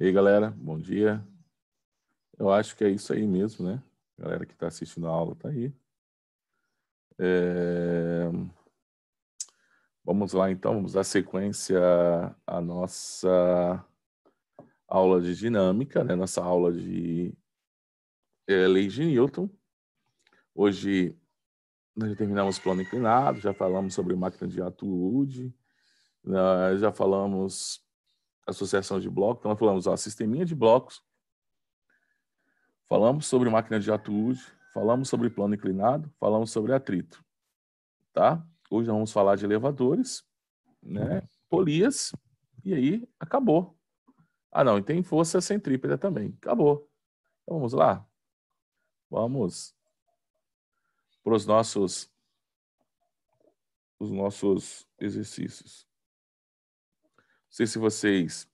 E aí, galera, bom dia. Eu acho que é isso aí mesmo, né? Galera que está assistindo a aula está aí. É... Vamos lá, então, vamos dar sequência à nossa aula de dinâmica, né? Nossa aula de é, leis de Newton. Hoje nós já terminamos plano inclinado, já falamos sobre máquina de Atwood, já falamos associação de blocos. Então, nós falamos ó, sisteminha de blocos, falamos sobre máquina de atitude, falamos sobre plano inclinado, falamos sobre atrito. Tá? Hoje nós vamos falar de elevadores, né? Uhum. polias, e aí acabou. Ah, não, e tem força centrípeta também. Acabou. Então, vamos lá? Vamos para os nossos, os nossos exercícios. Não sei se vocês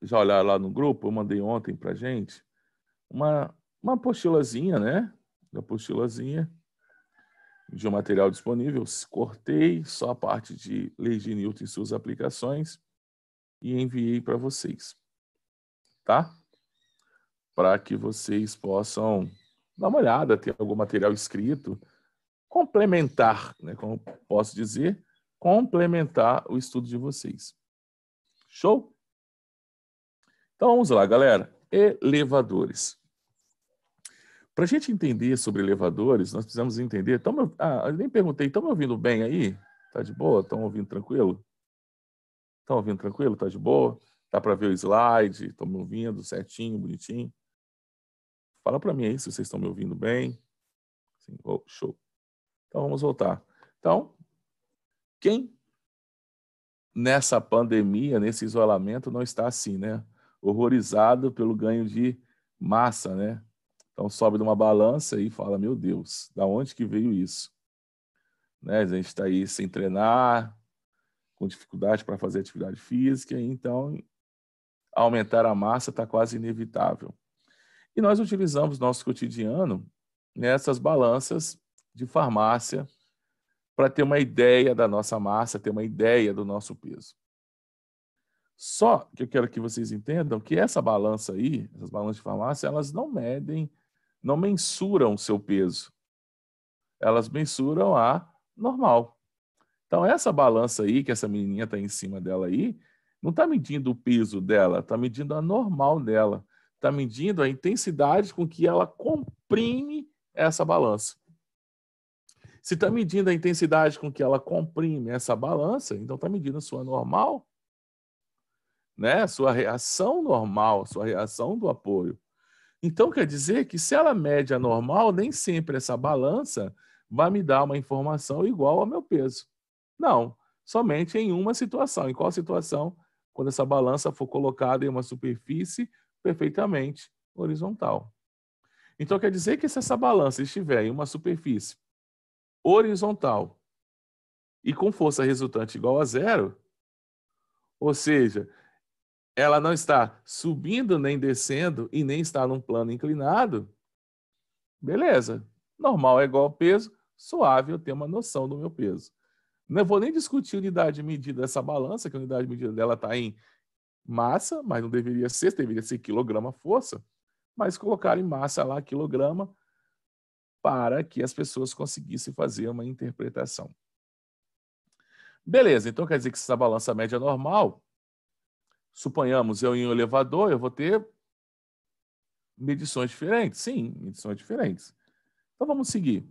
já olharam lá no grupo, eu mandei ontem para gente uma, uma apostilazinha, né? Uma apostilazinha de um material disponível. Cortei só a parte de lei de Newton e suas aplicações e enviei para vocês, tá? Para que vocês possam dar uma olhada, ter algum material escrito, complementar, né? Como posso dizer, complementar o estudo de vocês. Show? Então vamos lá, galera. Elevadores. Para a gente entender sobre elevadores, nós precisamos entender. Tão, ah, eu nem perguntei, estão me ouvindo bem aí? Tá de boa? Estão ouvindo tranquilo? Estão ouvindo tranquilo? Tá de boa? Dá para ver o slide? Estão me ouvindo certinho, bonitinho? Fala para mim aí se vocês estão me ouvindo bem. Sim, oh, show. Então vamos voltar. Então, quem nessa pandemia, nesse isolamento, não está assim, né? Horrorizado pelo ganho de massa, né? Então sobe numa balança e fala, meu Deus, da onde que veio isso? Né? A gente está aí sem treinar, com dificuldade para fazer atividade física, então aumentar a massa está quase inevitável. E nós utilizamos nosso cotidiano nessas balanças de farmácia, para ter uma ideia da nossa massa, ter uma ideia do nosso peso. Só que eu quero que vocês entendam que essa balança aí, essas balanças de farmácia, elas não medem, não mensuram o seu peso. Elas mensuram a normal. Então, essa balança aí, que essa menininha está em cima dela aí, não está medindo o peso dela, está medindo a normal dela. Está medindo a intensidade com que ela comprime essa balança. Se está medindo a intensidade com que ela comprime essa balança, então está medindo a sua normal, né? sua reação normal, sua reação do apoio. Então quer dizer que se ela mede a normal, nem sempre essa balança vai me dar uma informação igual ao meu peso. Não, somente em uma situação. Em qual situação? Quando essa balança for colocada em uma superfície perfeitamente horizontal. Então quer dizer que se essa balança estiver em uma superfície horizontal e com força resultante igual a zero, ou seja, ela não está subindo nem descendo e nem está num plano inclinado, beleza. Normal é igual ao peso, suave eu tenho uma noção do meu peso. Não vou nem discutir unidade de medida dessa balança, que a unidade de medida dela está em massa, mas não deveria ser, deveria ser quilograma força, mas colocar em massa lá quilograma para que as pessoas conseguissem fazer uma interpretação. Beleza, então quer dizer que se essa balança média é normal, suponhamos eu em um elevador, eu vou ter medições diferentes. Sim, medições diferentes. Então vamos seguir.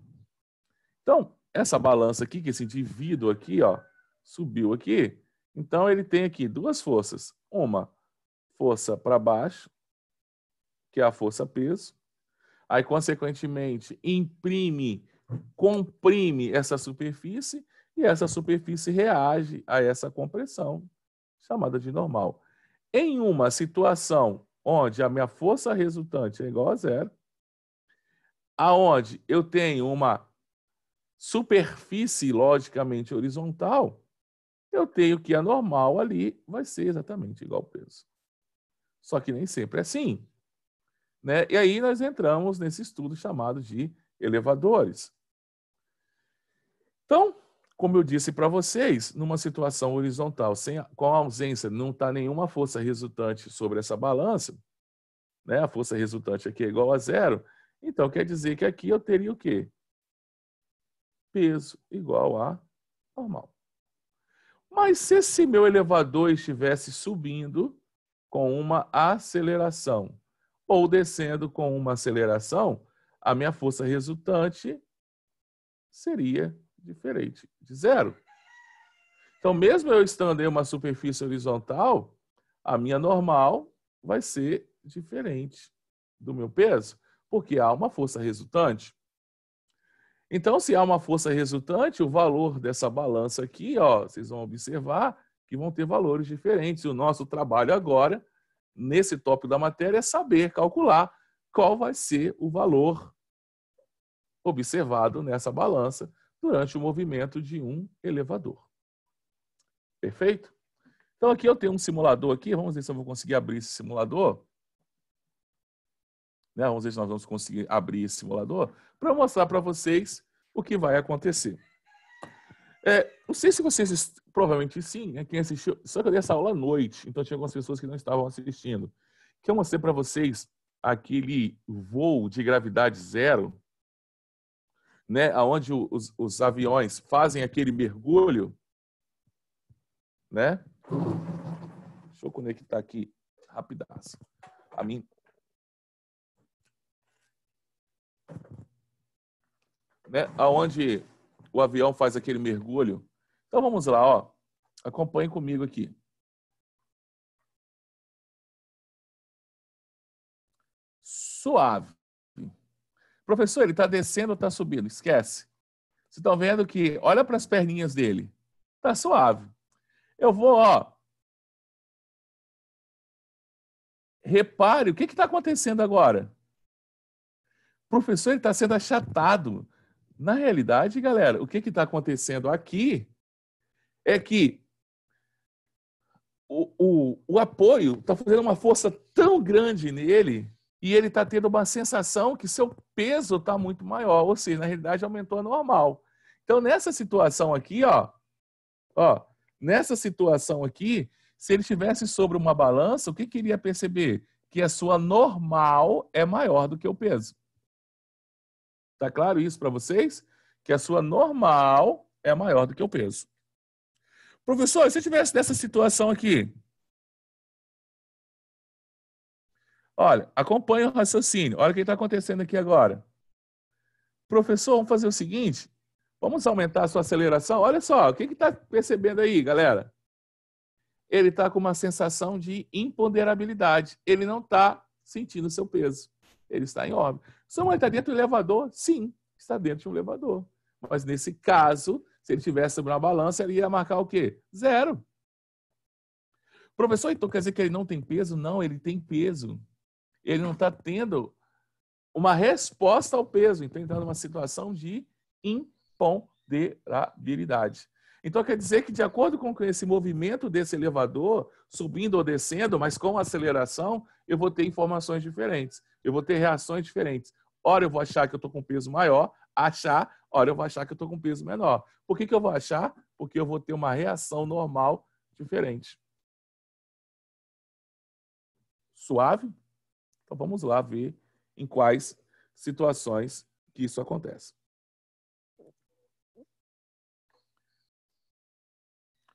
Então, essa balança aqui, que esse indivíduo aqui, ó, subiu aqui, então ele tem aqui duas forças. Uma força para baixo, que é a força peso, Aí, consequentemente, imprime, comprime essa superfície e essa superfície reage a essa compressão, chamada de normal. Em uma situação onde a minha força resultante é igual a zero, aonde eu tenho uma superfície logicamente horizontal, eu tenho que a normal ali vai ser exatamente igual ao peso. Só que nem sempre é assim. Né? E aí nós entramos nesse estudo chamado de elevadores. Então, como eu disse para vocês, numa situação horizontal, sem, com a ausência, não está nenhuma força resultante sobre essa balança, né? a força resultante aqui é igual a zero, então quer dizer que aqui eu teria o quê? Peso igual a normal. Mas se esse meu elevador estivesse subindo com uma aceleração ou descendo com uma aceleração, a minha força resultante seria diferente de zero. Então, mesmo eu estando em uma superfície horizontal, a minha normal vai ser diferente do meu peso, porque há uma força resultante. Então, se há uma força resultante, o valor dessa balança aqui, ó, vocês vão observar que vão ter valores diferentes. O nosso trabalho agora nesse tópico da matéria é saber calcular qual vai ser o valor observado nessa balança durante o movimento de um elevador. Perfeito? Então aqui eu tenho um simulador aqui, vamos ver se eu vou conseguir abrir esse simulador. Né? Vamos ver se nós vamos conseguir abrir esse simulador para mostrar para vocês o que vai acontecer. É, não sei se vocês, provavelmente sim, né, quem assistiu, só que eu dei essa aula à noite, então tinha algumas pessoas que não estavam assistindo. Que eu mostrei para vocês aquele voo de gravidade zero, né, aonde os, os aviões fazem aquele mergulho, né? Deixa eu conectar aqui rapidaço. A mim. Né, aonde o avião faz aquele mergulho. Então vamos lá, ó. Acompanhe comigo aqui. Suave. Professor, ele está descendo ou está subindo? Esquece. Vocês estão vendo que, olha para as perninhas dele. Está suave. Eu vou, ó. Repare, o que está acontecendo agora? O professor, ele está sendo achatado. Na realidade, galera, o que está acontecendo aqui é que o, o, o apoio está fazendo uma força tão grande nele e ele está tendo uma sensação que seu peso está muito maior, ou seja, na realidade aumentou a normal. Então, nessa situação aqui, ó, ó, nessa situação aqui, se ele estivesse sobre uma balança, o que queria perceber? Que a sua normal é maior do que o peso. Tá claro isso para vocês? Que a sua normal é maior do que o peso. Professor, se eu tivesse nessa situação aqui. Olha, acompanha o raciocínio. Olha o que está acontecendo aqui agora. Professor, vamos fazer o seguinte: vamos aumentar a sua aceleração. Olha só, o que está percebendo aí, galera? Ele está com uma sensação de imponderabilidade. Ele não está sentindo o seu peso ele está em órbita. Samuel está dentro do elevador? Sim, está dentro de um elevador. Mas nesse caso, se ele tivesse sobre uma balança, ele ia marcar o quê? Zero. Professor, então quer dizer que ele não tem peso? Não, ele tem peso. Ele não está tendo uma resposta ao peso. Então, ele está numa situação de imponderabilidade. Então, quer dizer que, de acordo com esse movimento desse elevador, subindo ou descendo, mas com aceleração, eu vou ter informações diferentes eu vou ter reações diferentes. Ora, eu vou achar que eu estou com peso maior, achar, ora, eu vou achar que eu estou com peso menor. Por que, que eu vou achar? Porque eu vou ter uma reação normal diferente. Suave? Então vamos lá ver em quais situações que isso acontece.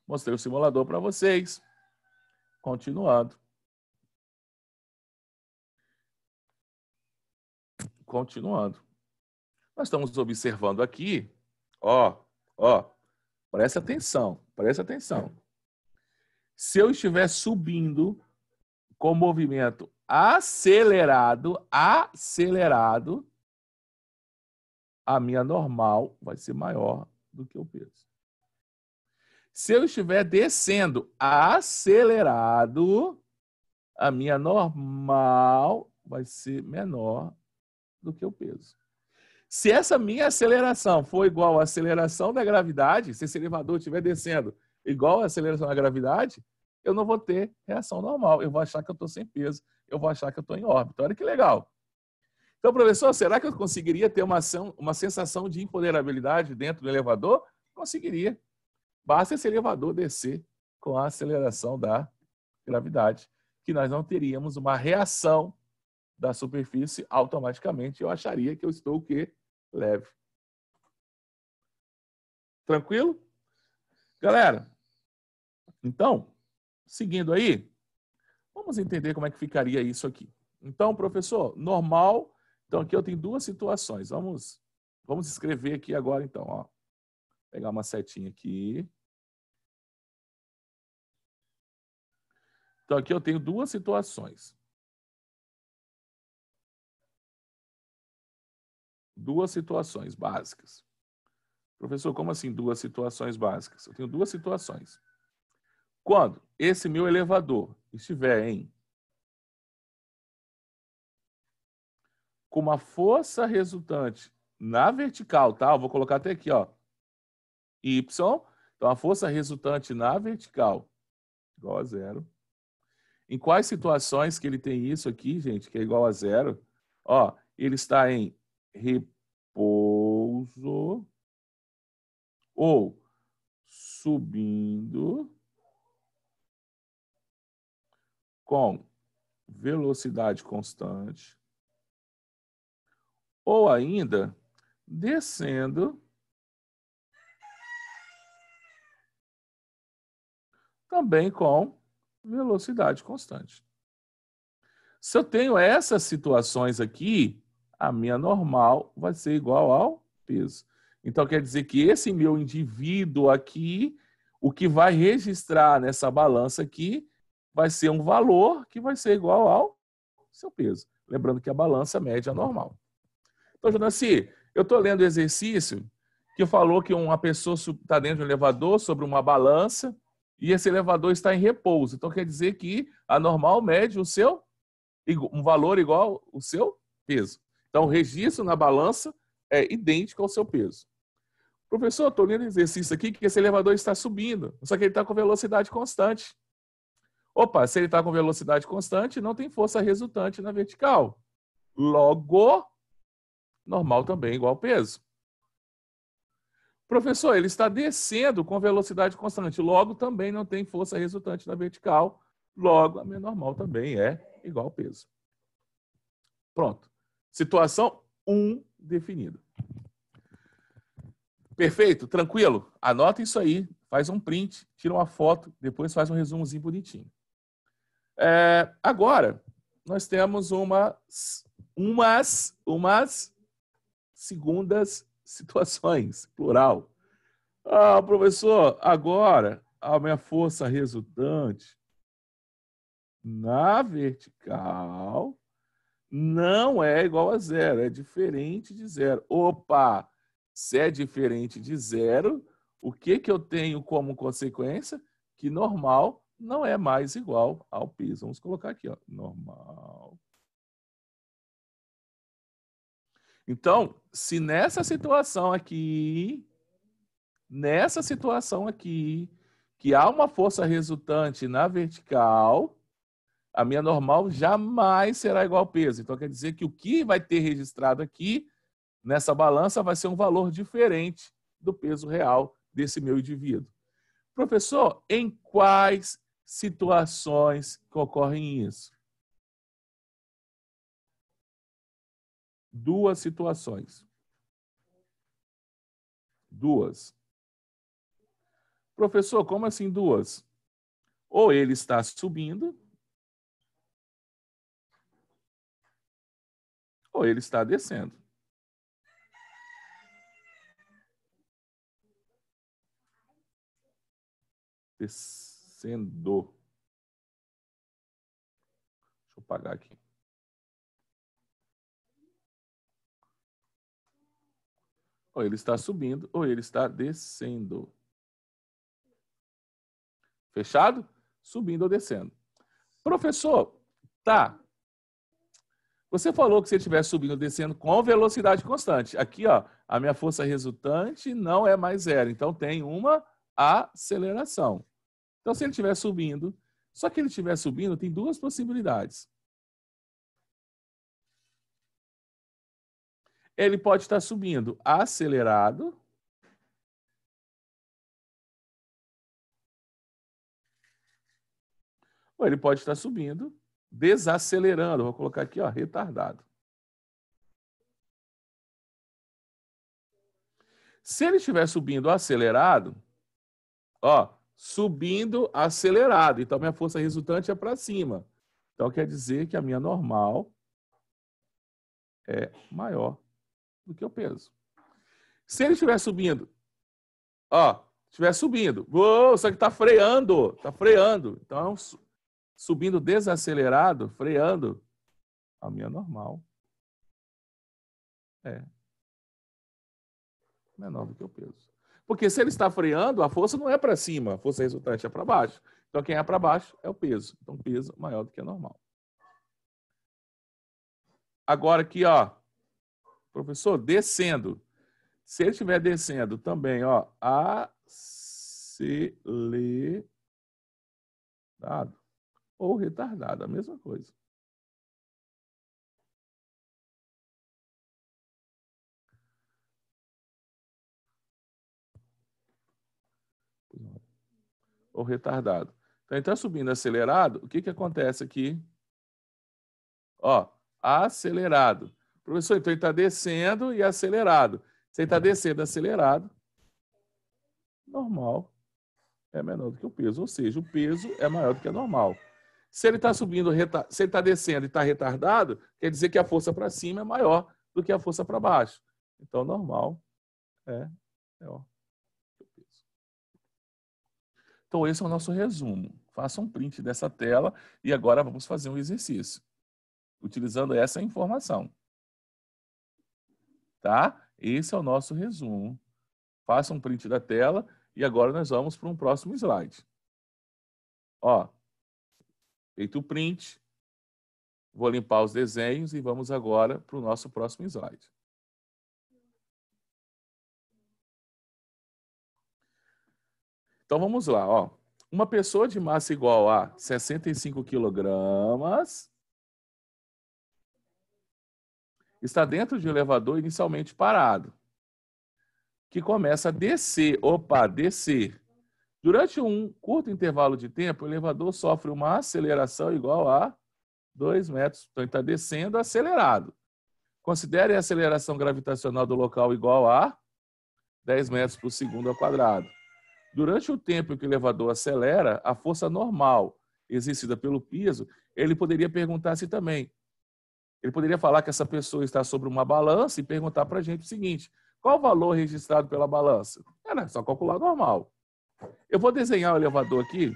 Mostrei o simulador para vocês. Continuando. continuando. Nós estamos observando aqui, ó, ó, presta atenção, presta atenção. Se eu estiver subindo com movimento acelerado, acelerado, a minha normal vai ser maior do que o peso. Se eu estiver descendo acelerado, a minha normal vai ser menor do que o peso. Se essa minha aceleração for igual à aceleração da gravidade, se esse elevador estiver descendo igual à aceleração da gravidade, eu não vou ter reação normal. Eu vou achar que eu estou sem peso, eu vou achar que eu estou em órbita. Olha que legal. Então, professor, será que eu conseguiria ter uma, ação, uma sensação de impoderabilidade dentro do elevador? Conseguiria. Basta esse elevador descer com a aceleração da gravidade, que nós não teríamos uma reação da superfície automaticamente. Eu acharia que eu estou o quê? Leve. Tranquilo? Galera, então, seguindo aí, vamos entender como é que ficaria isso aqui. Então, professor, normal. Então, aqui eu tenho duas situações. Vamos, vamos escrever aqui agora, então. Ó. Vou pegar uma setinha aqui. Então, aqui eu tenho duas situações. duas situações básicas. Professor, como assim duas situações básicas? Eu tenho duas situações. Quando esse meu elevador estiver em com uma força resultante na vertical, tá? Eu vou colocar até aqui, ó. Y. Então, a força resultante na vertical igual a zero. Em quais situações que ele tem isso aqui, gente, que é igual a zero? Ó, ele está em repouso ou subindo com velocidade constante ou ainda descendo também com velocidade constante. Se eu tenho essas situações aqui, a minha normal vai ser igual ao peso. Então, quer dizer que esse meu indivíduo aqui, o que vai registrar nessa balança aqui, vai ser um valor que vai ser igual ao seu peso. Lembrando que a balança média é normal. Então, Jonaci, eu estou lendo o exercício que falou que uma pessoa está dentro de um elevador sobre uma balança e esse elevador está em repouso. Então, quer dizer que a normal mede o seu um valor igual o seu peso. Então, o registro na balança é idêntico ao seu peso. Professor, estou lendo exercício aqui que esse elevador está subindo, só que ele está com velocidade constante. Opa, se ele está com velocidade constante, não tem força resultante na vertical. Logo, normal também igual ao peso. Professor, ele está descendo com velocidade constante, logo também não tem força resultante na vertical. Logo, a minha normal também é igual ao peso. Pronto. Situação 1 um definida. Perfeito? Tranquilo? Anota isso aí, faz um print, tira uma foto, depois faz um resumozinho bonitinho. É, agora, nós temos uma, umas, umas segundas situações, plural. Ah, professor, agora a minha força resultante na vertical não é igual a zero, é diferente de zero. Opa, se é diferente de zero, o que, que eu tenho como consequência? Que normal não é mais igual ao piso. Vamos colocar aqui, ó, normal. Então, se nessa situação aqui, nessa situação aqui, que há uma força resultante na vertical, a minha normal jamais será igual ao peso. Então quer dizer que o que vai ter registrado aqui nessa balança vai ser um valor diferente do peso real desse meu indivíduo. Professor, em quais situações que ocorrem isso? Duas situações. Duas. Professor, como assim duas? Ou ele está subindo, ou ele está descendo. Descendo. Deixa eu apagar aqui. Ou ele está subindo, ou ele está descendo. Fechado? Subindo ou descendo. Professor, tá. Você falou que se ele estiver subindo ou descendo com velocidade constante. Aqui, ó, a minha força resultante não é mais zero. Então, tem uma aceleração. Então, se ele estiver subindo, só que ele estiver subindo, tem duas possibilidades. Ele pode estar subindo acelerado. Ou ele pode estar subindo desacelerando. Vou colocar aqui, ó, retardado. Se ele estiver subindo acelerado, ó, subindo acelerado, então minha força resultante é para cima. Então quer dizer que a minha normal é maior do que o peso. Se ele estiver subindo, ó, estiver subindo, uou, só que está freando, está freando. Então é um, subindo desacelerado, freando, a minha é normal é menor é do que o peso. Porque se ele está freando, a força não é para cima, a força resultante é para baixo. Então quem é para baixo é o peso. Então peso maior do que a normal. Agora aqui, ó, professor, descendo. Se ele estiver descendo também, ó, acelerado ou retardado, a mesma coisa. Ou retardado. Então, está então, subindo acelerado, o que, que acontece aqui? Ó, acelerado. Professor, então ele está descendo e acelerado. Se ele está descendo acelerado, normal é menor do que o peso. Ou seja, o peso é maior do que a normal. Se ele está subindo, se ele está descendo e está retardado, quer dizer que a força para cima é maior do que a força para baixo. Então, normal é maior que o peso. Então, esse é o nosso resumo. Faça um print dessa tela e agora vamos fazer um exercício, utilizando essa informação. Tá? Esse é o nosso resumo. Faça um print da tela e agora nós vamos para um próximo slide. Ó, Feito o print, vou limpar os desenhos e vamos agora para o nosso próximo slide. Então vamos lá, ó. Uma pessoa de massa igual a 65 quilogramas está dentro de um elevador inicialmente parado, que começa a descer, opa, descer, Durante um curto intervalo de tempo, o elevador sofre uma aceleração igual a 2 metros. Então, ele está descendo acelerado. Considere a aceleração gravitacional do local igual a 10 metros por segundo ao quadrado. Durante o tempo que o elevador acelera, a força normal exercida pelo piso, ele poderia perguntar se também. Ele poderia falar que essa pessoa está sobre uma balança e perguntar para a gente o seguinte: qual o valor registrado pela balança? Era só calcular normal. Eu vou desenhar o elevador aqui.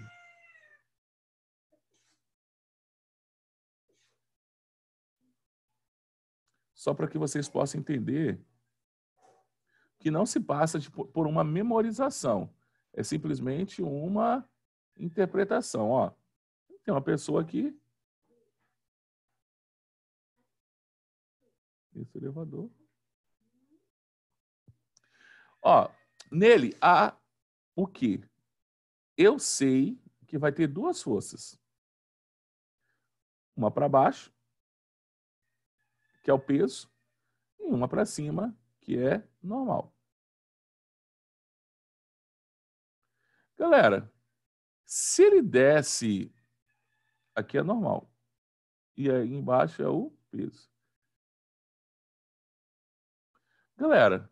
Só para que vocês possam entender que não se passa de, por uma memorização. É simplesmente uma interpretação. Ó, tem uma pessoa aqui. Esse elevador. Ó, nele há o que? Eu sei que vai ter duas forças. Uma para baixo, que é o peso, e uma para cima, que é normal. Galera, se ele desce, aqui é normal. E aí embaixo é o peso. Galera,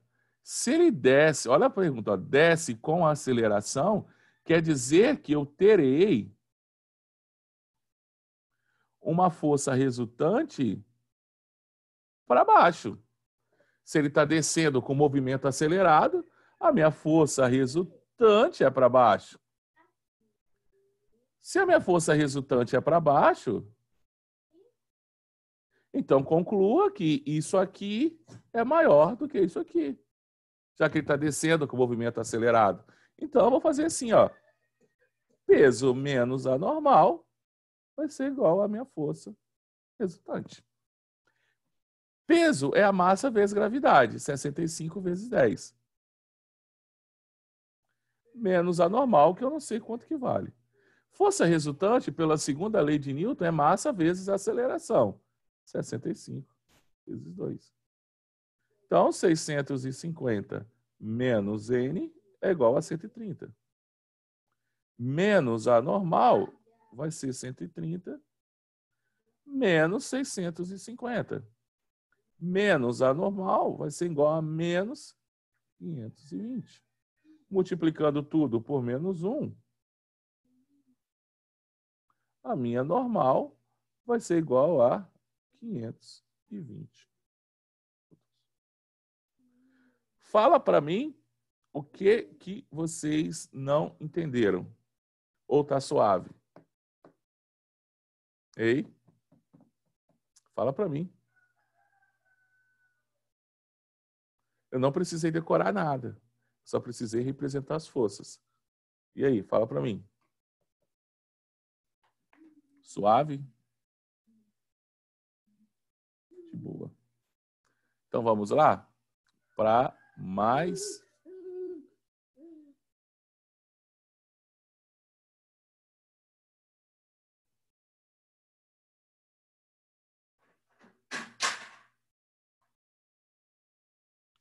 se ele desce, olha a pergunta, ó, desce com aceleração, quer dizer que eu terei uma força resultante para baixo. Se ele está descendo com movimento acelerado, a minha força resultante é para baixo. Se a minha força resultante é para baixo, então conclua que isso aqui é maior do que isso aqui já que ele está descendo com o movimento acelerado. Então, eu vou fazer assim, ó. Peso menos a normal vai ser igual à minha força resultante. Peso é a massa vezes gravidade, 65 vezes 10. Menos a normal, que eu não sei quanto que vale. Força resultante, pela segunda lei de Newton, é massa vezes aceleração, 65 vezes 2. Então, 650 menos n é igual a 130. Menos a normal vai ser 130 menos 650. Menos a normal vai ser igual a menos 520. Multiplicando tudo por menos 1, a minha normal vai ser igual a 520. Fala para mim o que que vocês não entenderam. Ou tá suave? Ei? Fala para mim. Eu não precisei decorar nada. Só precisei representar as forças. E aí, fala para mim. Suave? De boa. Então vamos lá para mas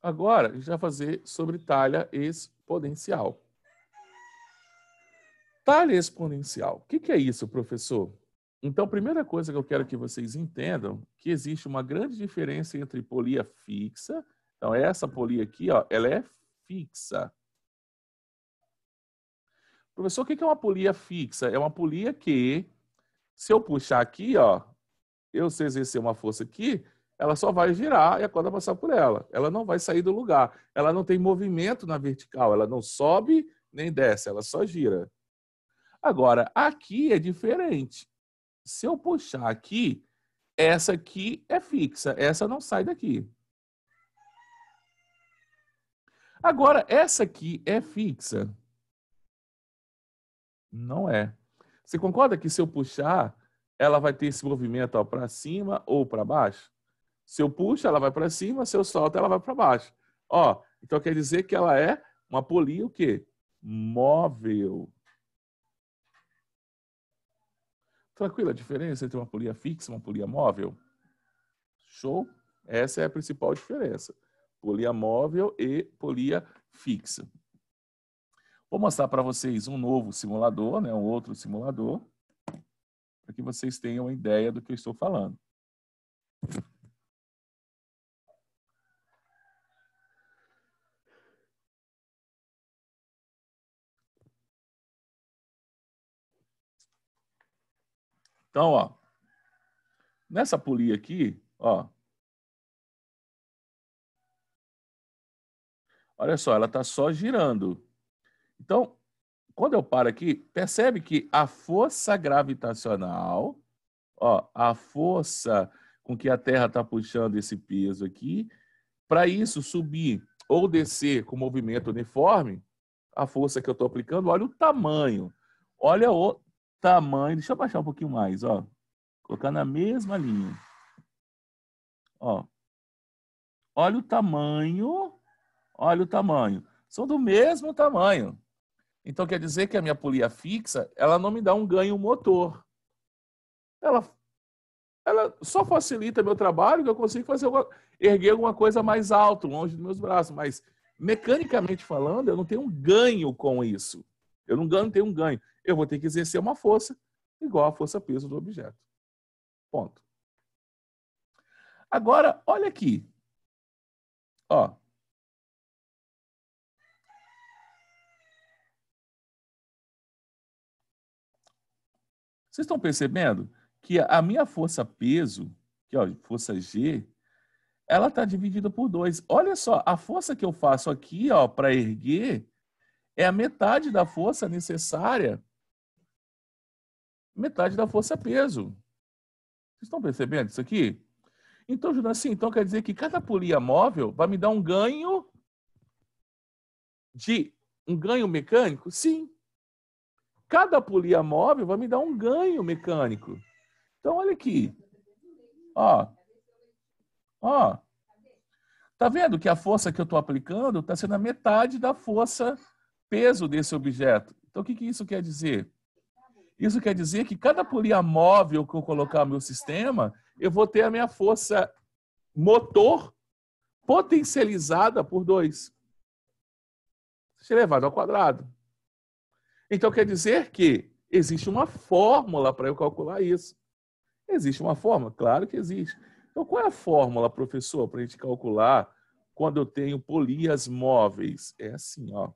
Agora, a gente vai fazer sobre talha exponencial. Talha exponencial. O que, que é isso, professor? Então, a primeira coisa que eu quero que vocês entendam é que existe uma grande diferença entre polia fixa então, essa polia aqui, ó, ela é fixa. Professor, o que é uma polia fixa? É uma polia que, se eu puxar aqui, ó, eu se exercer uma força aqui, ela só vai girar e a corda passar por ela. Ela não vai sair do lugar. Ela não tem movimento na vertical. Ela não sobe nem desce. Ela só gira. Agora, aqui é diferente. Se eu puxar aqui, essa aqui é fixa. Essa não sai daqui. Agora, essa aqui é fixa? Não é. Você concorda que se eu puxar, ela vai ter esse movimento para cima ou para baixo? Se eu puxo, ela vai para cima, se eu solto, ela vai para baixo. Ó, então quer dizer que ela é uma polia o quê? Móvel. Tranquila a diferença entre uma polia fixa e uma polia móvel? Show? Essa é a principal diferença polia móvel e polia fixa. Vou mostrar para vocês um novo simulador, né, um outro simulador, para que vocês tenham uma ideia do que eu estou falando. Então, ó, nessa polia aqui, ó, Olha só, ela está só girando. Então, quando eu paro aqui, percebe que a força gravitacional, ó, a força com que a Terra está puxando esse peso aqui, para isso subir ou descer com movimento uniforme, a força que eu estou aplicando, olha o tamanho. Olha o tamanho. Deixa eu baixar um pouquinho mais, ó. Colocar na mesma linha. Ó. Olha o tamanho Olha o tamanho. São do mesmo tamanho. Então quer dizer que a minha polia fixa, ela não me dá um ganho motor. Ela, ela só facilita meu trabalho que eu consigo fazer alguma, erguer alguma coisa mais alto, longe dos meus braços, mas mecanicamente falando, eu não tenho um ganho com isso. Eu não ganho, tenho um ganho. Eu vou ter que exercer uma força igual à força peso do objeto. Ponto. Agora, olha aqui. Ó, Vocês estão percebendo que a minha força peso, que ó, força G, ela está dividida por dois. Olha só, a força que eu faço aqui ó, para erguer é a metade da força necessária, metade da força peso. Vocês estão percebendo isso aqui? Então, assim então quer dizer que cada polia móvel vai me dar um ganho de um ganho mecânico? Sim. Cada polia móvel vai me dar um ganho mecânico. Então, olha aqui. Ó. Ó. Tá vendo que a força que eu estou aplicando está sendo a metade da força peso desse objeto. Então, o que, que isso quer dizer? Isso quer dizer que cada polia móvel que eu colocar no meu sistema, eu vou ter a minha força motor potencializada por 2. Isso elevado ao quadrado. Então quer dizer que existe uma fórmula para eu calcular isso. Existe uma fórmula? Claro que existe. Então qual é a fórmula, professor, para a gente calcular quando eu tenho polias móveis? É assim, ó.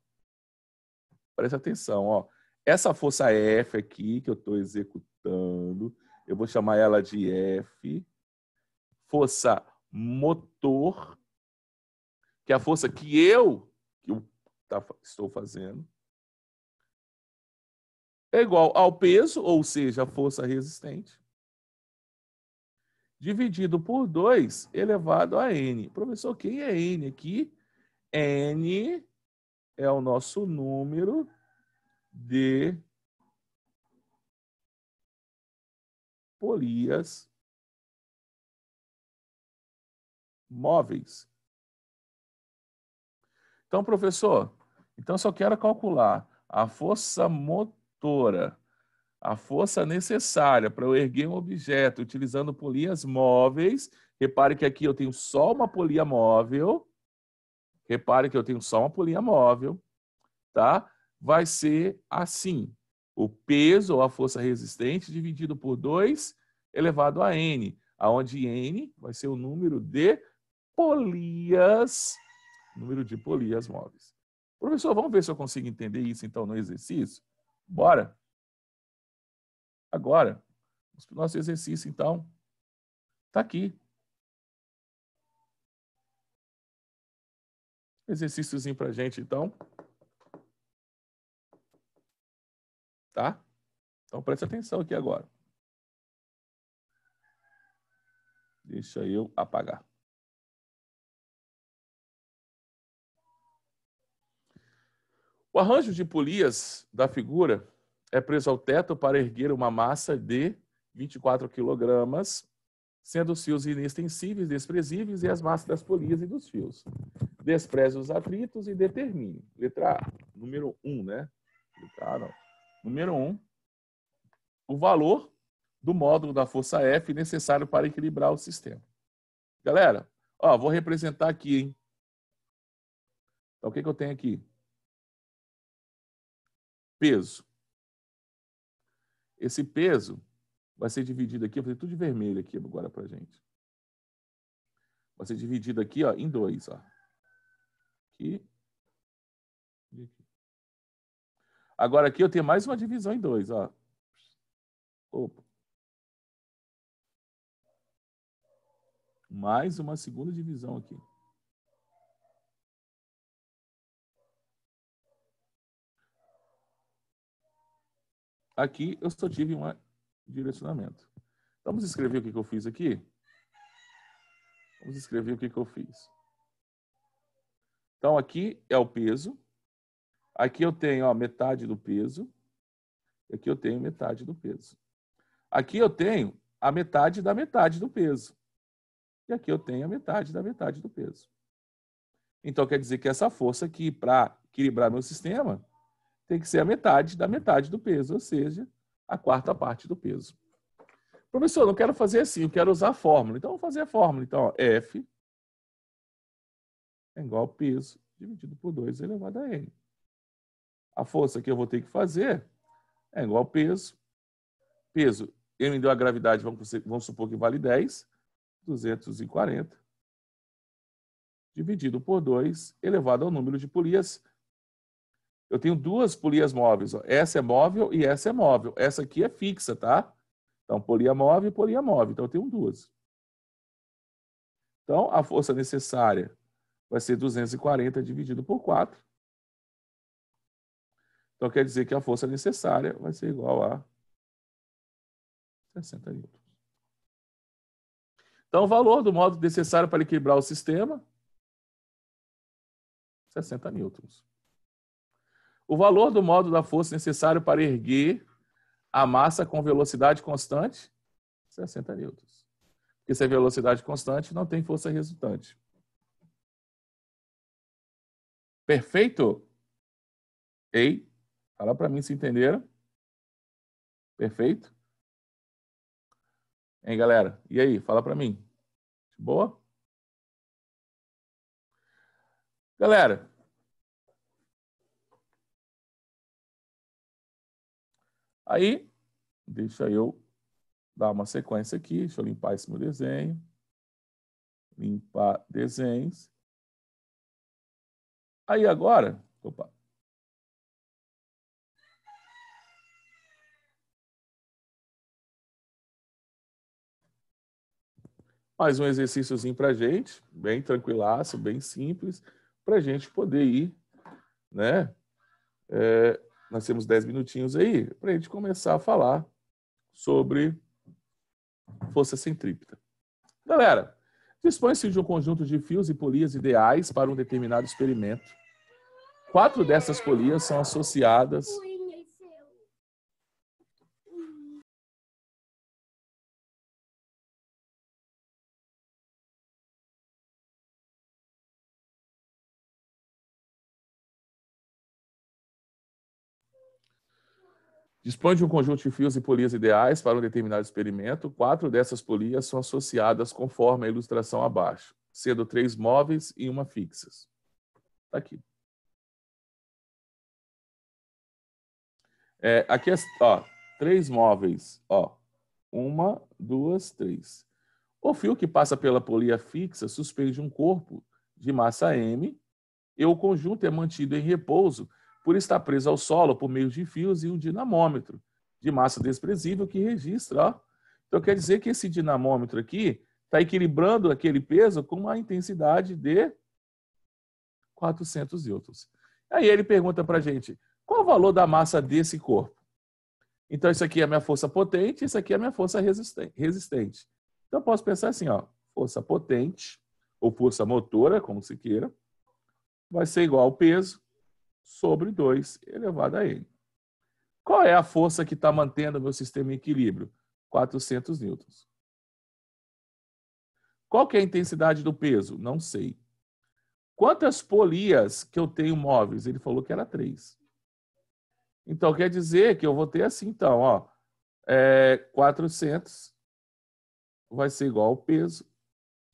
Presta atenção, ó. Essa força F aqui que eu estou executando, eu vou chamar ela de F, força motor, que é a força que eu que eu tá, estou fazendo, é igual ao peso, ou seja, a força resistente, dividido por 2 elevado a n. Professor, quem é n aqui? n é o nosso número de polias móveis. Então, professor, então só quero calcular a força motor a força necessária para eu erguer um objeto utilizando polias móveis. Repare que aqui eu tenho só uma polia móvel. Repare que eu tenho só uma polia móvel, tá? Vai ser assim. O peso ou a força resistente dividido por 2 elevado a n, aonde n vai ser o número de polias, número de polias móveis. Professor, vamos ver se eu consigo entender isso então no exercício? Bora! Agora, vamos para o nosso exercício, então. Está aqui. Exercíciozinho para gente, então. Tá? Então preste atenção aqui agora. Deixa eu apagar. O arranjo de polias da figura é preso ao teto para erguer uma massa de 24 quilogramas, sendo os fios inextensíveis, desprezíveis e as massas das polias e dos fios. Despreze os atritos e determine. Letra A, número 1, um, né? Letra A, não. Número 1, um, o valor do módulo da força F necessário para equilibrar o sistema. Galera, ó, vou representar aqui, hein? Então, o que, que eu tenho aqui? peso. Esse peso vai ser dividido aqui, vou fazer tudo de vermelho aqui agora para gente. Vai ser dividido aqui ó, em dois. Ó. Aqui e aqui. Agora aqui eu tenho mais uma divisão em dois. Ó. Opa. Mais uma segunda divisão aqui. Aqui eu só tive um direcionamento. Vamos escrever o que, que eu fiz aqui? Vamos escrever o que, que eu fiz. Então, aqui é o peso. Aqui eu tenho ó, metade do peso. Aqui eu tenho metade do peso. Aqui eu tenho a metade da metade do peso. E aqui eu tenho a metade da metade do peso. Então, quer dizer que essa força aqui, para equilibrar meu sistema, tem que ser a metade da metade do peso, ou seja, a quarta parte do peso. Professor, não quero fazer assim, eu quero usar a fórmula. Então, vou fazer a fórmula. Então, ó, F é igual ao peso dividido por 2 elevado a N. A força que eu vou ter que fazer é igual ao peso. Peso, M deu a gravidade, vamos, vamos supor que vale 10, 240, dividido por 2, elevado ao número de polias, eu tenho duas polias móveis. Ó. Essa é móvel e essa é móvel. Essa aqui é fixa, tá? Então, polia móvel e polia móvel. Então, eu tenho duas. Então, a força necessária vai ser 240 dividido por 4. Então, quer dizer que a força necessária vai ser igual a 60 N. Então, o valor do modo necessário para equilibrar o sistema, 60 newtons. O valor do modo da força necessário para erguer a massa com velocidade constante, 60 newtons. Porque se é velocidade constante, não tem força resultante. Perfeito? Ei, fala para mim se entenderam. Perfeito? Hein, galera? E aí, fala para mim. Boa? Galera, Aí, deixa eu dar uma sequência aqui, deixa eu limpar esse meu desenho. Limpar desenhos. Aí agora, opa, mais um exercíciozinho para gente, bem tranquilaço, bem simples, para gente poder ir, né, é, nós temos 10 minutinhos aí para a gente começar a falar sobre força centrípeta. Galera, dispõe-se de um conjunto de fios e polias ideais para um determinado experimento. Quatro dessas polias são associadas Dispõe de um conjunto de fios e polias ideais para um determinado experimento. Quatro dessas polias são associadas conforme a ilustração abaixo, sendo três móveis e uma fixas. Está aqui. É, aqui, é, ó, três móveis. Ó, uma, duas, três. O fio que passa pela polia fixa suspende um corpo de massa m e o conjunto é mantido em repouso por estar preso ao solo por meio de fios e um dinamômetro de massa desprezível que registra. Ó. Então, quer dizer que esse dinamômetro aqui está equilibrando aquele peso com uma intensidade de 400 newtons. Aí ele pergunta para a gente, qual o valor da massa desse corpo? Então, isso aqui é a minha força potente, isso aqui é a minha força resistente. Então, eu posso pensar assim, ó, força potente, ou força motora, como se queira, vai ser igual ao peso sobre 2 elevado a n. Qual é a força que está mantendo o meu sistema em equilíbrio? 400 newtons. Qual que é a intensidade do peso? Não sei. Quantas polias que eu tenho móveis? Ele falou que era três. Então, quer dizer que eu vou ter assim, então, ó, é, 400 vai ser igual ao peso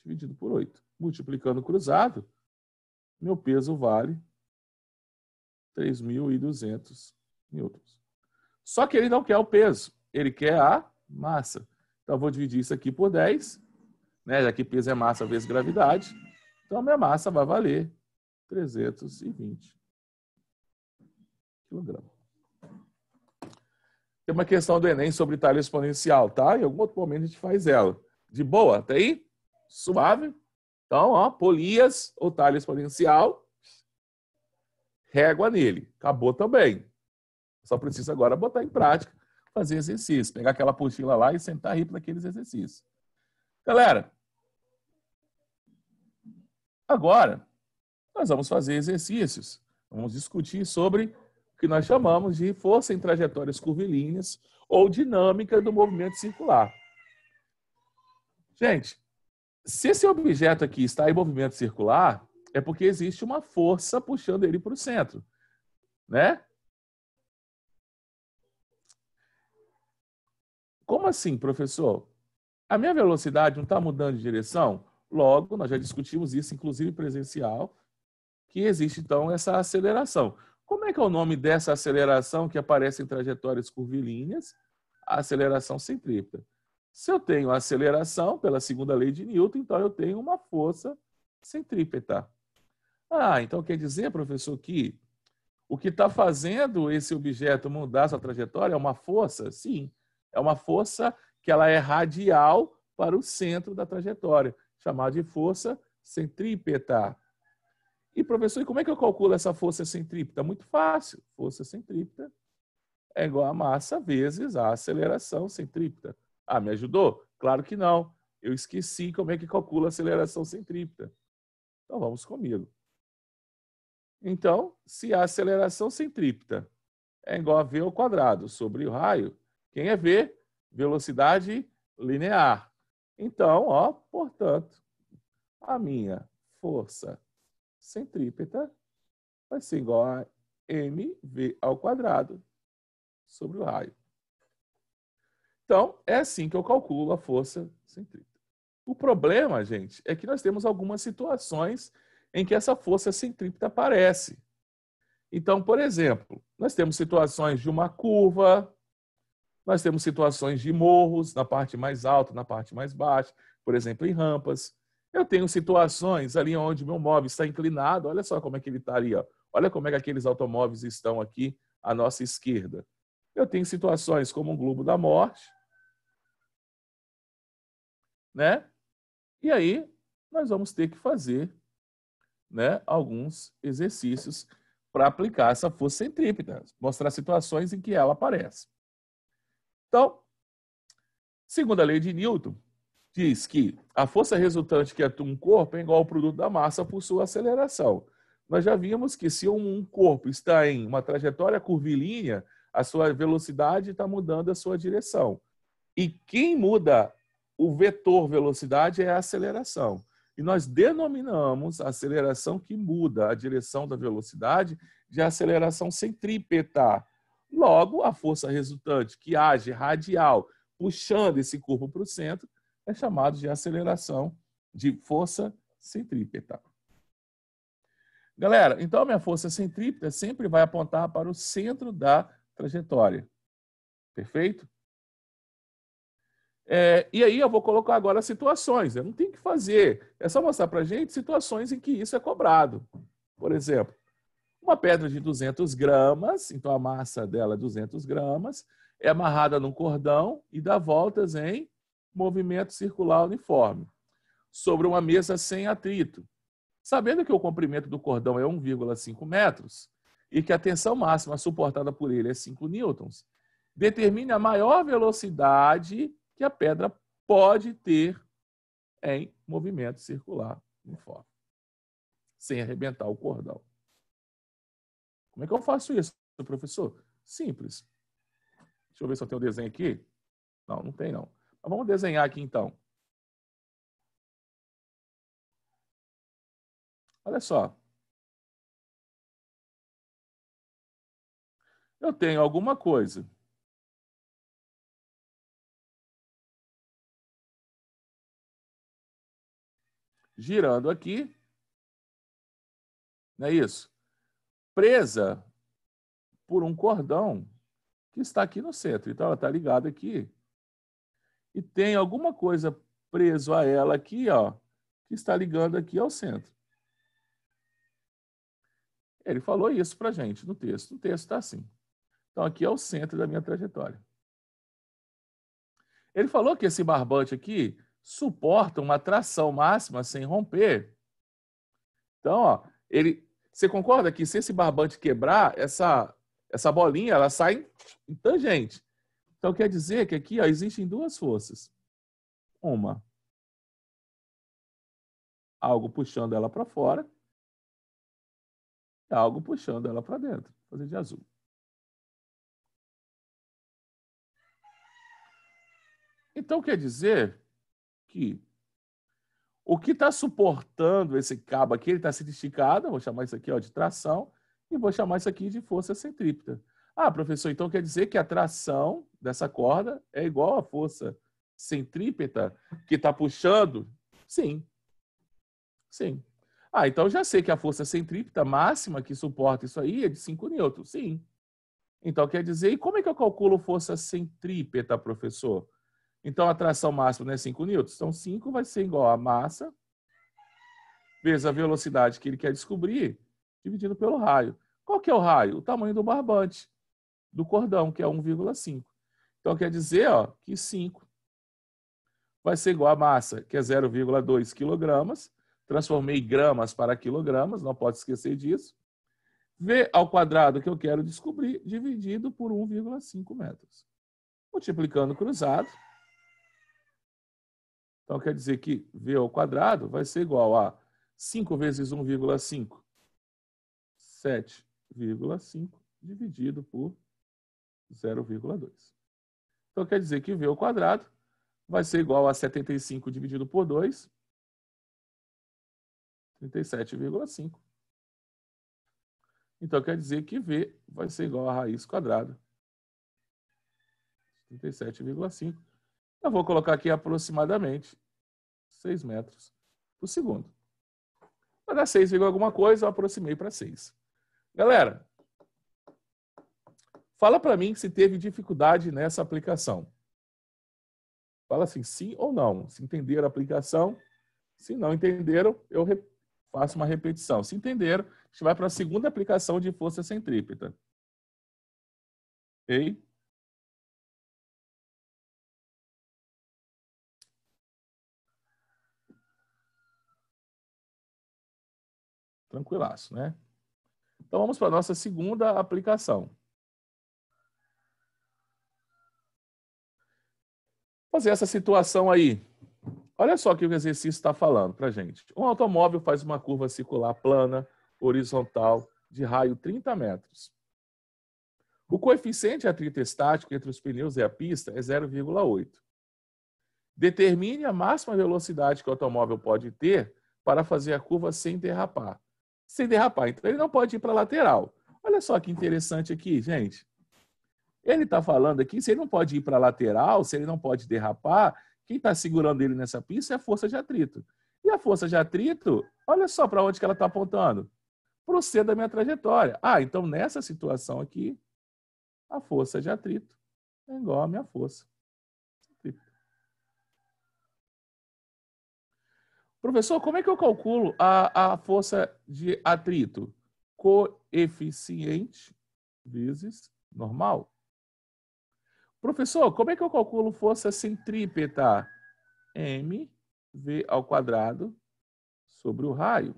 dividido por 8. Multiplicando cruzado, meu peso vale 3.200 newtons. Só que ele não quer o peso, ele quer a massa. Então, eu vou dividir isso aqui por 10, né? já que peso é massa vezes gravidade. Então, a minha massa vai valer 320 kg. Tem uma questão do Enem sobre talha exponencial, tá? Em algum outro momento a gente faz ela. De boa, até aí? Suave? Então, ó, polias ou talha exponencial régua nele. Acabou também. Só precisa agora botar em prática, fazer exercício, pegar aquela apostila lá e sentar aí para aqueles exercícios. Galera, agora nós vamos fazer exercícios. Vamos discutir sobre o que nós chamamos de força em trajetórias curvilíneas ou dinâmica do movimento circular. Gente, se esse objeto aqui está em movimento circular, é porque existe uma força puxando ele para o centro, né? Como assim, professor? A minha velocidade não está mudando de direção? Logo, nós já discutimos isso, inclusive presencial, que existe então essa aceleração. Como é que é o nome dessa aceleração que aparece em trajetórias curvilíneas? A aceleração centrípeta. Se eu tenho aceleração pela segunda lei de Newton, então eu tenho uma força centrípeta. Ah, então quer dizer, professor, que o que está fazendo esse objeto mudar sua trajetória é uma força? Sim, é uma força que ela é radial para o centro da trajetória, chamada de força centrípeta. E, professor, e como é que eu calculo essa força centrípeta? Muito fácil. Força centrípeta é igual a massa vezes a aceleração centrípeta. Ah, me ajudou? Claro que não. Eu esqueci como é que calcula a aceleração centrípeta. Então, vamos comigo. Então, se a aceleração centrípeta é igual a v ao quadrado sobre o raio, quem é v? Velocidade linear. Então, ó, portanto, a minha força centrípeta vai ser igual a mv ao quadrado sobre o raio. Então, é assim que eu calculo a força centrípeta. O problema, gente, é que nós temos algumas situações em que essa força centrípeta aparece. Então, por exemplo, nós temos situações de uma curva, nós temos situações de morros, na parte mais alta, na parte mais baixa, por exemplo, em rampas. Eu tenho situações ali onde meu móvel está inclinado, olha só como é que ele está ali, ó. olha como é que aqueles automóveis estão aqui à nossa esquerda. Eu tenho situações como um globo da morte, né? E aí nós vamos ter que fazer né, alguns exercícios para aplicar essa força centrípeta, mostrar situações em que ela aparece. Então, segundo a lei de Newton, diz que a força resultante que atua um corpo é igual ao produto da massa por sua aceleração. Nós já vimos que se um corpo está em uma trajetória curvilínea, a sua velocidade está mudando a sua direção. E quem muda o vetor velocidade é a aceleração. E nós denominamos a aceleração que muda a direção da velocidade de aceleração centrípeta. Logo, a força resultante que age radial, puxando esse corpo para o centro, é chamado de aceleração de força centrípeta. Galera, então a minha força centrípeta sempre vai apontar para o centro da trajetória. Perfeito? É, e aí eu vou colocar agora situações. Eu não tenho que fazer. É só mostrar para gente situações em que isso é cobrado. Por exemplo, uma pedra de 200 gramas, então a massa dela é 200 gramas, é amarrada num cordão e dá voltas em movimento circular uniforme sobre uma mesa sem atrito. Sabendo que o comprimento do cordão é 1,5 metros e que a tensão máxima suportada por ele é 5 newtons, determine a maior velocidade que a pedra pode ter em movimento circular uniforme, sem arrebentar o cordão. Como é que eu faço isso, professor? Simples. Deixa eu ver se eu tenho o um desenho aqui. Não, não tem não. Mas vamos desenhar aqui então. Olha só. Eu tenho alguma coisa girando aqui. Não é isso? Presa por um cordão que está aqui no centro. Então, ela está ligada aqui. E tem alguma coisa preso a ela aqui, ó, que está ligando aqui ao centro. Ele falou isso para gente no texto. O texto está assim. Então, aqui é o centro da minha trajetória. Ele falou que esse barbante aqui suporta uma tração máxima sem romper. Então, ó, ele, você concorda que se esse barbante quebrar, essa, essa bolinha ela sai em tangente. Então, quer dizer que aqui ó, existem duas forças. Uma, algo puxando ela para fora, e algo puxando ela para dentro. Vou fazer de azul. Então, quer dizer que O que está suportando esse cabo aqui, ele está sendo esticado, vou chamar isso aqui ó, de tração, e vou chamar isso aqui de força centrípeta. Ah, professor, então quer dizer que a tração dessa corda é igual à força centrípeta que está puxando? Sim. Sim. Ah, então já sei que a força centrípeta máxima que suporta isso aí é de 5 newtons. Sim. Então quer dizer, e como é que eu calculo força centrípeta, professor? Então, a tração máxima é 5 N. Então, 5 vai ser igual a massa vezes a velocidade que ele quer descobrir, dividido pelo raio. Qual que é o raio? O tamanho do barbante, do cordão, que é 1,5. Então, quer dizer ó, que 5 vai ser igual a massa, que é 0,2 kg. Transformei gramas para quilogramas, não pode esquecer disso. V ao quadrado que eu quero descobrir, dividido por 1,5 metros. Multiplicando cruzado, então quer dizer que V ao quadrado vai ser igual a 5 vezes 1,5, 7,5 dividido por 0,2. Então quer dizer que V ao quadrado vai ser igual a 75 dividido por 2, 37,5. Então quer dizer que V vai ser igual a raiz quadrada, 37,5 eu vou colocar aqui aproximadamente 6 metros por segundo. Vai dar 6, alguma coisa, eu aproximei para 6. Galera, fala para mim se teve dificuldade nessa aplicação. Fala assim, sim ou não. Se entenderam a aplicação, se não entenderam, eu faço uma repetição. Se entenderam, a gente vai para a segunda aplicação de força centrípeta. Ok? Tranquilaço, né? Então vamos para a nossa segunda aplicação. Fazer essa situação aí. Olha só o que o exercício está falando para gente. Um automóvel faz uma curva circular plana, horizontal, de raio 30 metros. O coeficiente de é atrito estático entre os pneus e a pista é 0,8. Determine a máxima velocidade que o automóvel pode ter para fazer a curva sem derrapar sem derrapar. Então ele não pode ir para a lateral. Olha só que interessante aqui, gente. Ele está falando aqui, se ele não pode ir para a lateral, se ele não pode derrapar, quem está segurando ele nessa pista é a força de atrito. E a força de atrito, olha só para onde que ela está apontando. Para o C da minha trajetória. Ah, então nessa situação aqui, a força de atrito é igual à minha força. Professor, como é que eu calculo a, a força de atrito? Coeficiente vezes normal. Professor, como é que eu calculo força centrípeta? mv ao quadrado sobre o raio.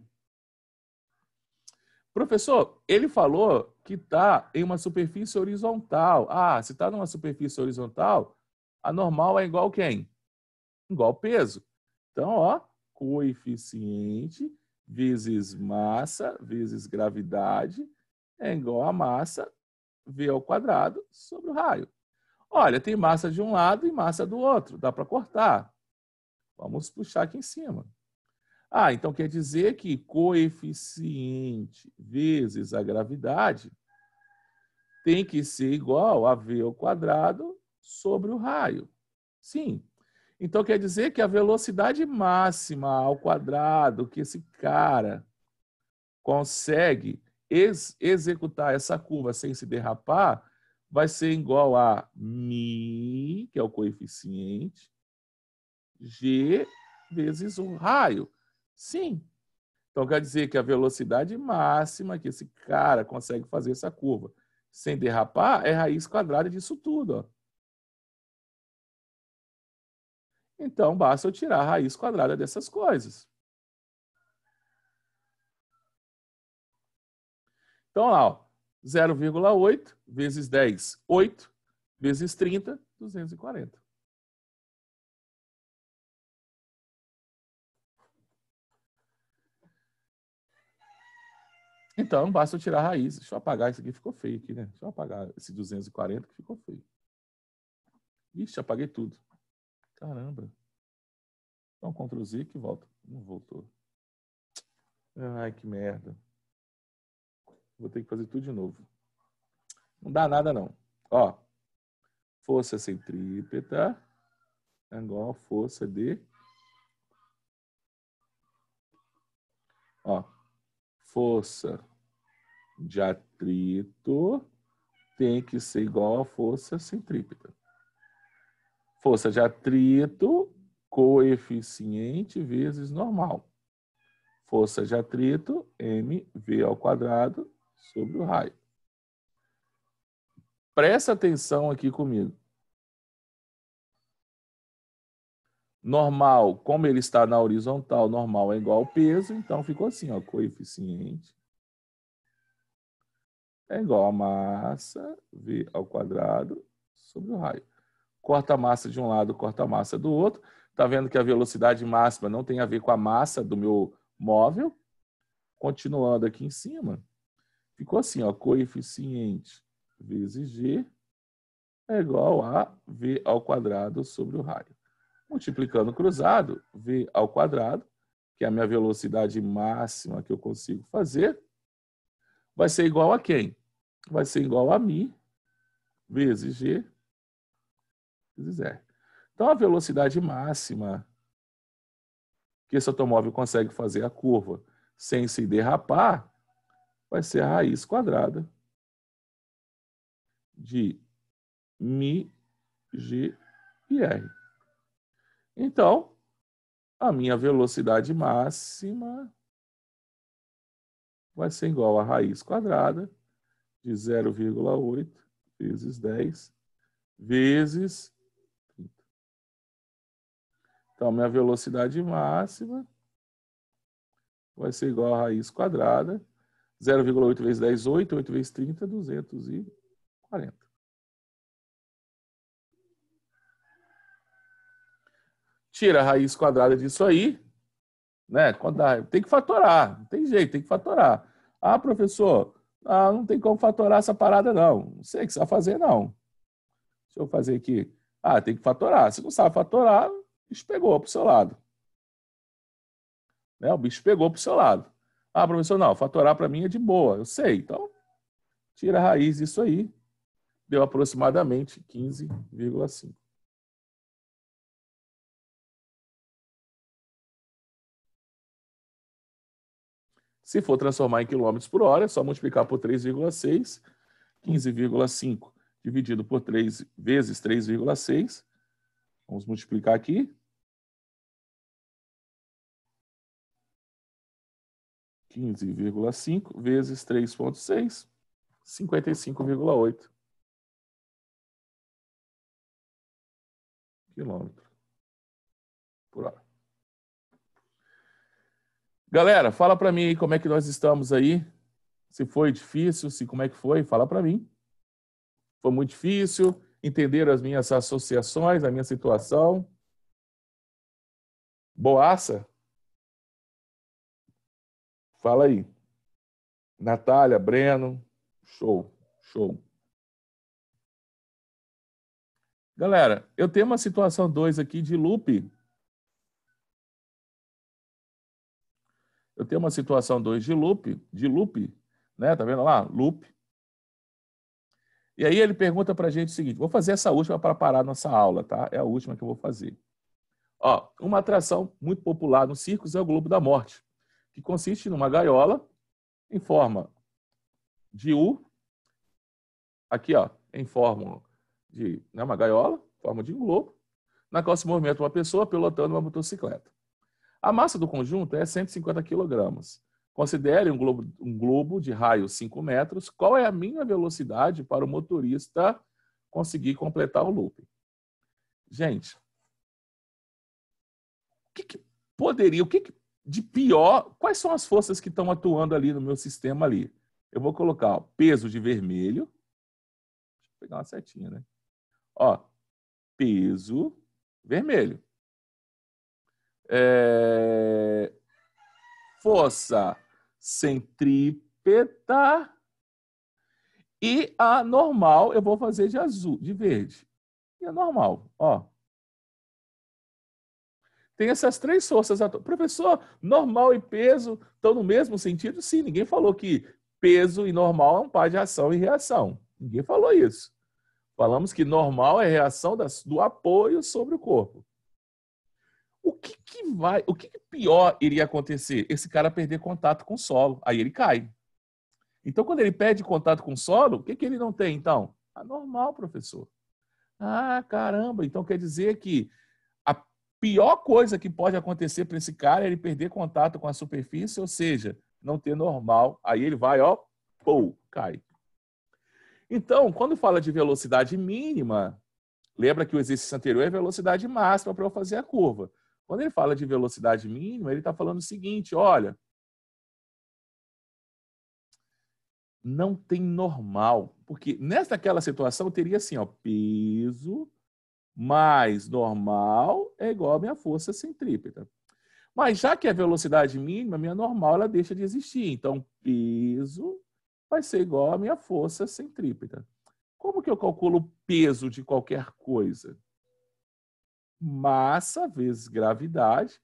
Professor, ele falou que está em uma superfície horizontal. Ah, se está numa superfície horizontal, a normal é igual quem? Igual peso. Então, ó, coeficiente vezes massa vezes gravidade é igual a massa v ao quadrado sobre o raio. Olha, tem massa de um lado e massa do outro, dá para cortar. Vamos puxar aqui em cima. Ah, então quer dizer que coeficiente vezes a gravidade tem que ser igual a v ao quadrado sobre o raio. Sim, então quer dizer que a velocidade máxima ao quadrado que esse cara consegue ex executar essa curva sem se derrapar vai ser igual a mi, que é o coeficiente, g vezes o raio. Sim. Então quer dizer que a velocidade máxima que esse cara consegue fazer essa curva sem derrapar é raiz quadrada disso tudo, ó. Então, basta eu tirar a raiz quadrada dessas coisas. Então, lá, 0,8 vezes 10, 8, vezes 30, 240. Então, basta eu tirar a raiz. Deixa eu apagar isso aqui, ficou feio aqui, né? Deixa eu apagar esse 240 que ficou feio. Ixi, apaguei tudo. Caramba. um Ctrl Z que volta. Não voltou. Ai, que merda. Vou ter que fazer tudo de novo. Não dá nada, não. Ó, força centrípeta é igual a força de... Ó, força de atrito tem que ser igual à força centrípeta força de atrito coeficiente vezes normal. Força de atrito mv ao quadrado sobre o raio. Presta atenção aqui comigo. Normal, como ele está na horizontal, normal é igual ao peso, então ficou assim, ó, coeficiente é igual a massa v ao quadrado sobre o raio corta a massa de um lado, corta a massa do outro. Está vendo que a velocidade máxima não tem a ver com a massa do meu móvel. Continuando aqui em cima, ficou assim, ó, coeficiente vezes g é igual a v ao quadrado sobre o raio. Multiplicando cruzado, v ao quadrado, que é a minha velocidade máxima que eu consigo fazer, vai ser igual a quem? Vai ser igual a mi vezes g quiser. É. Então, a velocidade máxima que esse automóvel consegue fazer a curva sem se derrapar vai ser a raiz quadrada de mi, g e r. Então, a minha velocidade máxima vai ser igual a raiz quadrada de 0,8 vezes 10 vezes então, minha velocidade máxima vai ser igual a raiz quadrada, 0,8 vezes 10, 8, 8 vezes 30, 240. Tira a raiz quadrada disso aí, né? Tem que fatorar, não tem jeito, tem que fatorar. Ah, professor, ah, não tem como fatorar essa parada, não. Não sei o que você vai fazer, não. Deixa eu fazer aqui. Ah, tem que fatorar. Se não sabe fatorar, bicho pegou pro seu lado. Né? O bicho pegou pro seu lado. Ah, professor, não, fatorar para mim é de boa, eu sei. Então, tira a raiz disso aí. Deu aproximadamente 15,5. Se for transformar em quilômetros por hora, é só multiplicar por 3,6. 15,5 dividido por 3 vezes 3,6. Vamos multiplicar aqui. 15,5 vezes 3,6, 55,8 quilômetro por hora. Galera, fala para mim aí como é que nós estamos aí. Se foi difícil, se como é que foi, fala para mim. Foi muito difícil entender as minhas associações, a minha situação. Boaça? Fala aí. Natália, Breno, show, show. Galera, eu tenho uma situação 2 aqui de loop. Eu tenho uma situação 2 de loop, de loop, né? Tá vendo lá? Loop. E aí ele pergunta para a gente o seguinte: vou fazer essa última para parar nossa aula, tá? É a última que eu vou fazer. Ó, uma atração muito popular nos circos é o Globo da Morte que consiste numa gaiola em forma de U, aqui ó, em forma de né, uma gaiola, forma de um globo, na qual se movimenta uma pessoa pilotando uma motocicleta. A massa do conjunto é 150 kg. Considere um globo, um globo de raio 5 metros. Qual é a minha velocidade para o motorista conseguir completar o loop? Gente, o que, que poderia, o que, que de pior, quais são as forças que estão atuando ali no meu sistema ali? Eu vou colocar ó, peso de vermelho. Deixa eu pegar uma setinha, né? Ó, peso vermelho. É... Força centrípeta. E a normal eu vou fazer de azul, de verde. E a normal, ó tem essas três forças Professor, normal e peso estão no mesmo sentido? Sim, ninguém falou que peso e normal é um par de ação e reação. Ninguém falou isso. Falamos que normal é reação das, do apoio sobre o corpo. O que, que vai, o que, que pior iria acontecer? Esse cara perder contato com o solo, aí ele cai. Então, quando ele perde contato com o solo, o que, que ele não tem, então? Anormal, professor. Ah, caramba, então quer dizer que pior coisa que pode acontecer para esse cara é ele perder contato com a superfície, ou seja, não ter normal. Aí ele vai, ó, pô, cai. Então, quando fala de velocidade mínima, lembra que o exercício anterior é velocidade máxima para eu fazer a curva. Quando ele fala de velocidade mínima, ele está falando o seguinte: olha, não tem normal. Porque nessa aquela situação teria assim, ó, peso mais normal é igual à minha força centrípeta. Mas já que é velocidade mínima, minha normal ela deixa de existir. Então, peso vai ser igual à minha força centrípeta. Como que eu calculo o peso de qualquer coisa? Massa vezes gravidade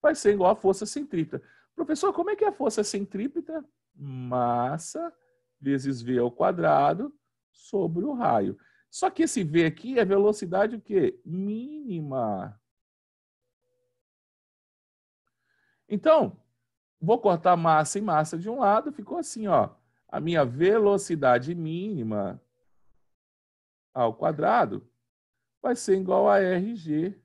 vai ser igual à força centrípeta. Professor, como é que é a força centrípeta? Massa vezes v ao quadrado sobre o raio. Só que esse V aqui é velocidade o quê? Mínima. Então, vou cortar massa e massa de um lado, ficou assim, ó. A minha velocidade mínima ao quadrado vai ser igual a RG.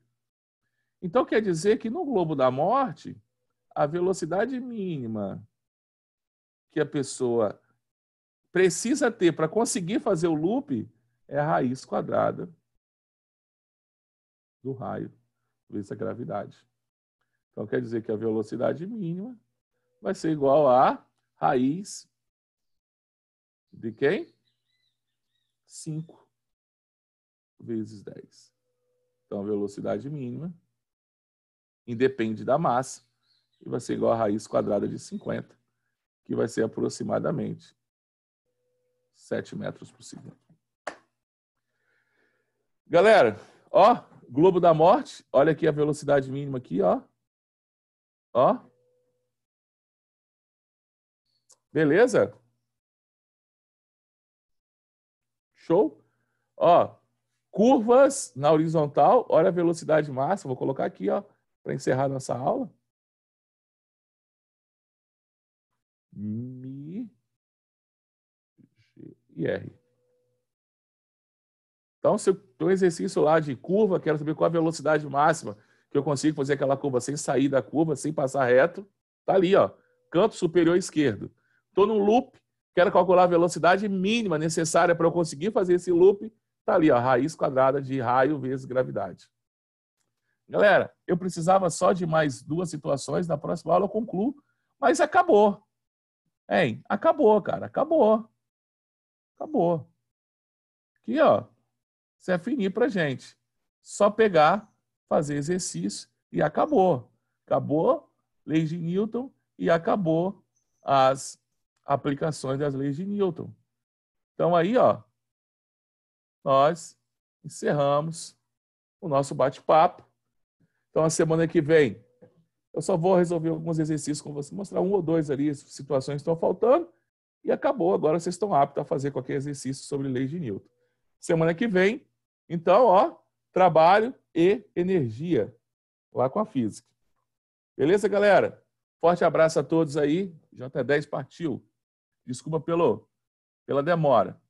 Então quer dizer que no globo da morte, a velocidade mínima que a pessoa precisa ter para conseguir fazer o loop é a raiz quadrada do raio vezes a gravidade. Então quer dizer que a velocidade mínima vai ser igual a raiz de quem? 5 vezes 10. Então a velocidade mínima independe da massa e vai ser igual a raiz quadrada de 50, que vai ser aproximadamente 7 metros por segundo. Galera, ó, globo da morte, olha aqui a velocidade mínima aqui, ó. Ó. Beleza? Show? Ó, curvas na horizontal, olha a velocidade máxima, vou colocar aqui, ó, para encerrar nossa aula. Mi, G e R. Então, se eu um exercício lá de curva, quero saber qual a velocidade máxima que eu consigo fazer aquela curva sem sair da curva, sem passar reto. Tá ali, ó, canto superior esquerdo. Estou num loop, quero calcular a velocidade mínima necessária para eu conseguir fazer esse loop. Tá ali, ó, raiz quadrada de raio vezes gravidade. Galera, eu precisava só de mais duas situações. Na próxima aula eu concluo, mas acabou. Hein? Acabou, cara, acabou. Acabou. Aqui, ó se é finir para gente. Só pegar, fazer exercício e acabou. Acabou leis de Newton e acabou as aplicações das leis de Newton. Então aí, ó, nós encerramos o nosso bate-papo. Então a semana que vem eu só vou resolver alguns exercícios com você, mostrar um ou dois ali, situações que estão faltando e acabou. Agora vocês estão aptos a fazer qualquer exercício sobre leis de Newton. Semana que vem então, ó, trabalho e energia lá com a física. Beleza, galera? Forte abraço a todos aí. J10 partiu. Desculpa pelo, pela demora.